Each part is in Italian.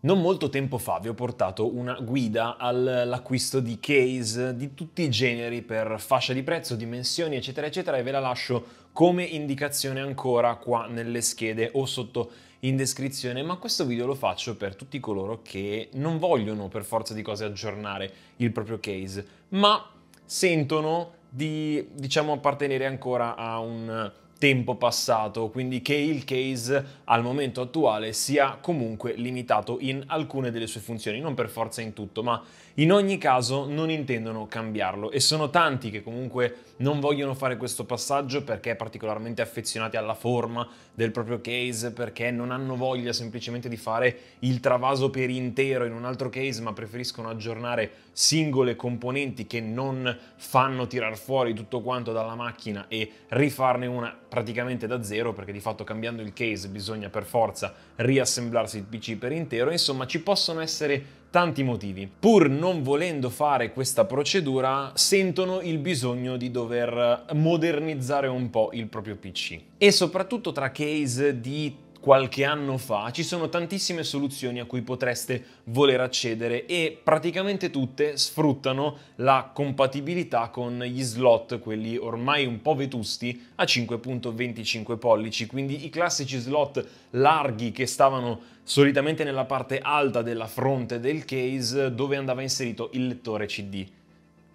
Non molto tempo fa vi ho portato una guida all'acquisto di case di tutti i generi per fascia di prezzo, dimensioni eccetera eccetera e ve la lascio come indicazione ancora qua nelle schede o sotto in descrizione, ma questo video lo faccio per tutti coloro che non vogliono per forza di cose aggiornare il proprio case, ma sentono di diciamo appartenere ancora a un tempo passato, quindi che il case al momento attuale sia comunque limitato in alcune delle sue funzioni, non per forza in tutto, ma in ogni caso non intendono cambiarlo e sono tanti che comunque non vogliono fare questo passaggio perché particolarmente affezionati alla forma del proprio case, perché non hanno voglia semplicemente di fare il travaso per intero in un altro case, ma preferiscono aggiornare singole componenti che non fanno tirar fuori tutto quanto dalla macchina e rifarne una praticamente da zero perché di fatto cambiando il case bisogna per forza riassemblarsi il PC per intero, insomma ci possono essere tanti motivi. Pur non volendo fare questa procedura, sentono il bisogno di dover modernizzare un po' il proprio PC. E soprattutto tra case di qualche anno fa, ci sono tantissime soluzioni a cui potreste voler accedere e praticamente tutte sfruttano la compatibilità con gli slot, quelli ormai un po' vetusti, a 5.25 pollici, quindi i classici slot larghi che stavano solitamente nella parte alta della fronte del case dove andava inserito il lettore CD,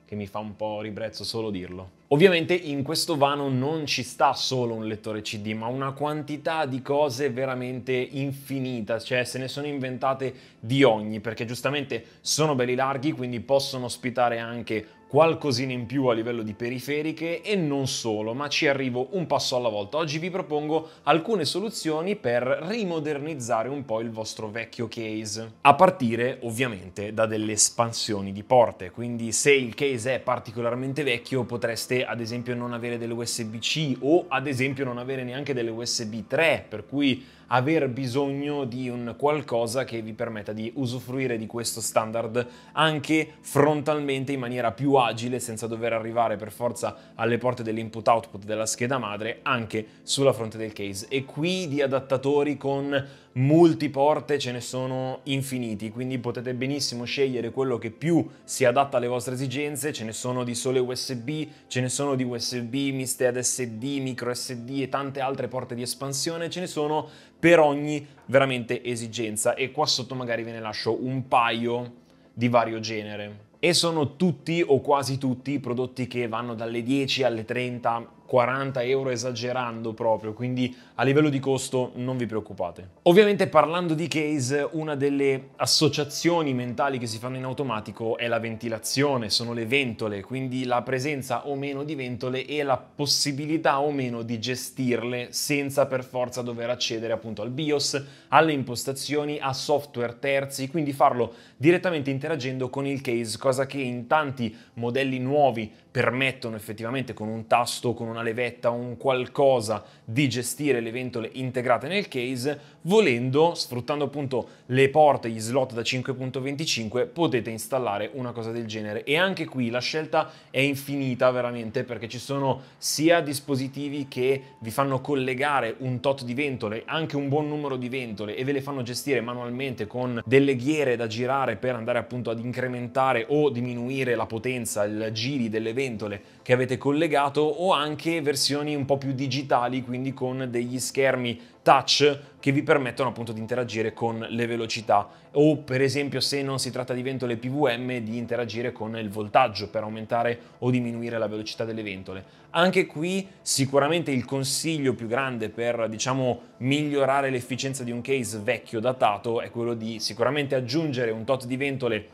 che mi fa un po' ribrezzo solo dirlo. Ovviamente in questo vano non ci sta solo un lettore CD, ma una quantità di cose veramente infinita, cioè se ne sono inventate di ogni, perché giustamente sono belli larghi, quindi possono ospitare anche qualcosina in più a livello di periferiche e non solo, ma ci arrivo un passo alla volta. Oggi vi propongo alcune soluzioni per rimodernizzare un po' il vostro vecchio case, a partire ovviamente da delle espansioni di porte, quindi se il case è particolarmente vecchio potreste ad esempio non avere delle USB-C o ad esempio non avere neanche delle USB 3, per cui aver bisogno di un qualcosa che vi permetta di usufruire di questo standard anche frontalmente in maniera più agile senza dover arrivare per forza alle porte dell'input output della scheda madre anche sulla fronte del case e qui di adattatori con multiporte ce ne sono infiniti quindi potete benissimo scegliere quello che più si adatta alle vostre esigenze ce ne sono di sole USB ce ne sono di USB miste ad SD micro SD e tante altre porte di espansione ce ne sono per ogni veramente esigenza e qua sotto magari ve ne lascio un paio di vario genere. E sono tutti o quasi tutti i prodotti che vanno dalle 10 alle 30 40 euro esagerando proprio, quindi a livello di costo non vi preoccupate. Ovviamente parlando di case, una delle associazioni mentali che si fanno in automatico è la ventilazione, sono le ventole, quindi la presenza o meno di ventole e la possibilità o meno di gestirle senza per forza dover accedere appunto al BIOS, alle impostazioni, a software terzi, quindi farlo direttamente interagendo con il case, cosa che in tanti modelli nuovi permettono effettivamente con un tasto, con una levetta, un qualcosa di gestire le ventole integrate nel case, volendo, sfruttando appunto le porte, gli slot da 5.25, potete installare una cosa del genere. E anche qui la scelta è infinita veramente perché ci sono sia dispositivi che vi fanno collegare un tot di ventole, anche un buon numero di ventole e ve le fanno gestire manualmente con delle ghiere da girare per andare appunto ad incrementare o diminuire la potenza, il giri delle ventole pentole che avete collegato o anche versioni un po' più digitali, quindi con degli schermi touch che vi permettono appunto di interagire con le velocità o per esempio se non si tratta di ventole PVM di interagire con il voltaggio per aumentare o diminuire la velocità delle ventole. Anche qui sicuramente il consiglio più grande per diciamo migliorare l'efficienza di un case vecchio datato è quello di sicuramente aggiungere un tot di ventole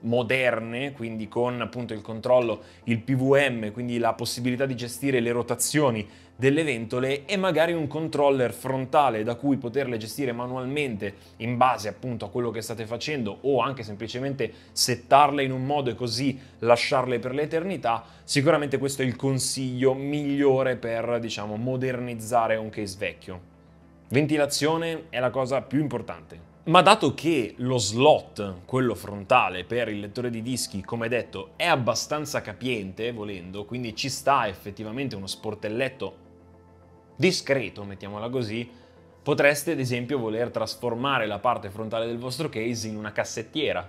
moderne, quindi con appunto il controllo, il PVM, quindi la possibilità di gestire le rotazioni delle ventole e magari un controller frontale da cui poterle gestire manualmente in base appunto a quello che state facendo o anche semplicemente settarle in un modo e così lasciarle per l'eternità, sicuramente questo è il consiglio migliore per diciamo modernizzare un case vecchio. Ventilazione è la cosa più importante. Ma dato che lo slot, quello frontale per il lettore di dischi, come detto, è abbastanza capiente, volendo, quindi ci sta effettivamente uno sportelletto discreto, mettiamola così, potreste ad esempio voler trasformare la parte frontale del vostro case in una cassettiera.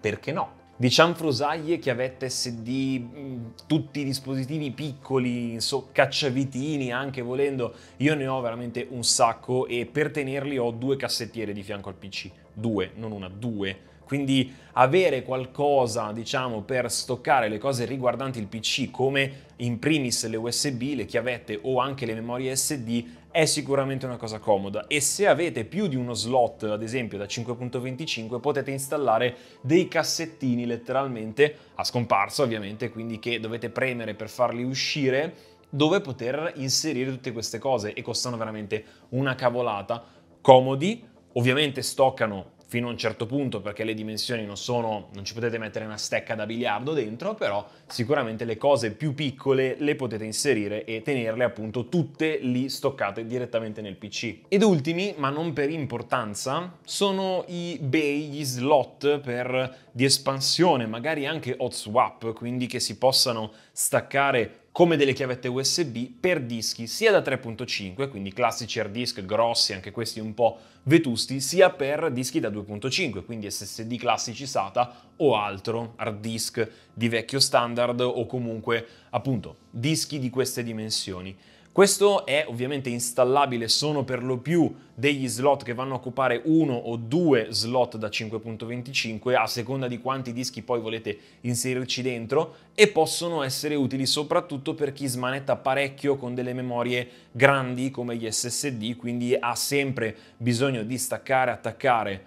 Perché no? diciamo cianfrusaglie, chiavette SD, mm, tutti i dispositivi piccoli, so, cacciavitini anche volendo. Io ne ho veramente un sacco e per tenerli ho due cassettiere di fianco al PC. Due, non una, due quindi avere qualcosa, diciamo, per stoccare le cose riguardanti il PC, come in primis le USB, le chiavette o anche le memorie SD, è sicuramente una cosa comoda e se avete più di uno slot, ad esempio da 5.25, potete installare dei cassettini letteralmente a scomparso, ovviamente, quindi che dovete premere per farli uscire dove poter inserire tutte queste cose e costano veramente una cavolata, comodi, ovviamente stoccano fino a un certo punto perché le dimensioni non sono, non ci potete mettere una stecca da biliardo dentro, però sicuramente le cose più piccole le potete inserire e tenerle appunto tutte lì stoccate direttamente nel PC. Ed ultimi, ma non per importanza, sono i bay, gli slot per di espansione, magari anche hot swap, quindi che si possano staccare come delle chiavette USB per dischi sia da 3.5, quindi classici hard disk grossi, anche questi un po' vetusti, sia per dischi da 2.5, quindi SSD classici SATA o altro hard disk di vecchio standard o comunque appunto dischi di queste dimensioni. Questo è ovviamente installabile, sono per lo più degli slot che vanno a occupare uno o due slot da 5.25 a seconda di quanti dischi poi volete inserirci dentro e possono essere utili soprattutto per chi smanetta parecchio con delle memorie grandi come gli SSD, quindi ha sempre bisogno di staccare, attaccare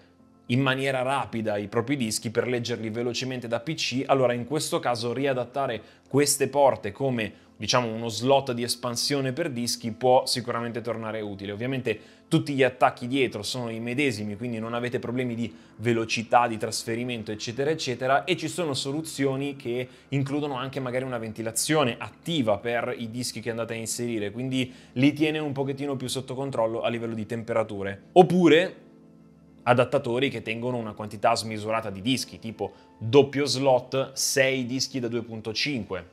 in maniera rapida i propri dischi per leggerli velocemente da PC, allora in questo caso riadattare queste porte come diciamo uno slot di espansione per dischi può sicuramente tornare utile. Ovviamente tutti gli attacchi dietro sono i medesimi, quindi non avete problemi di velocità di trasferimento, eccetera, eccetera, e ci sono soluzioni che includono anche magari una ventilazione attiva per i dischi che andate a inserire, quindi li tiene un pochettino più sotto controllo a livello di temperature. Oppure adattatori che tengono una quantità smisurata di dischi, tipo doppio slot, 6 dischi da 2.5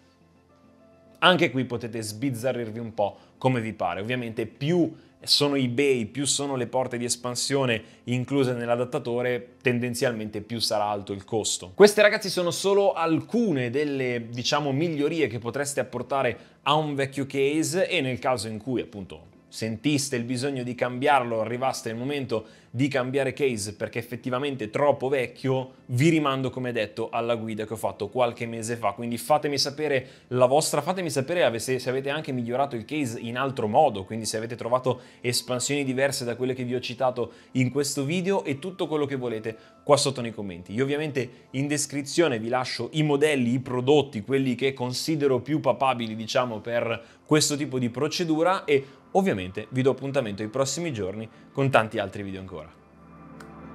anche qui potete sbizzarrirvi un po' come vi pare. Ovviamente più sono i bay, più sono le porte di espansione incluse nell'adattatore, tendenzialmente più sarà alto il costo. Queste ragazzi sono solo alcune delle, diciamo, migliorie che potreste apportare a un vecchio case e nel caso in cui appunto sentiste il bisogno di cambiarlo, arrivaste il momento di cambiare case perché effettivamente è troppo vecchio, vi rimando come detto alla guida che ho fatto qualche mese fa, quindi fatemi sapere la vostra, fatemi sapere se, avete anche migliorato il case in altro modo, quindi se avete trovato espansioni diverse da quelle che vi ho citato in questo video e tutto quello che volete qua sotto nei commenti. Io ovviamente in descrizione vi lascio i modelli, i prodotti, quelli che considero più papabili diciamo per questo tipo di procedura e Ovviamente vi do appuntamento i prossimi giorni con tanti altri video ancora.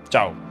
Ciao!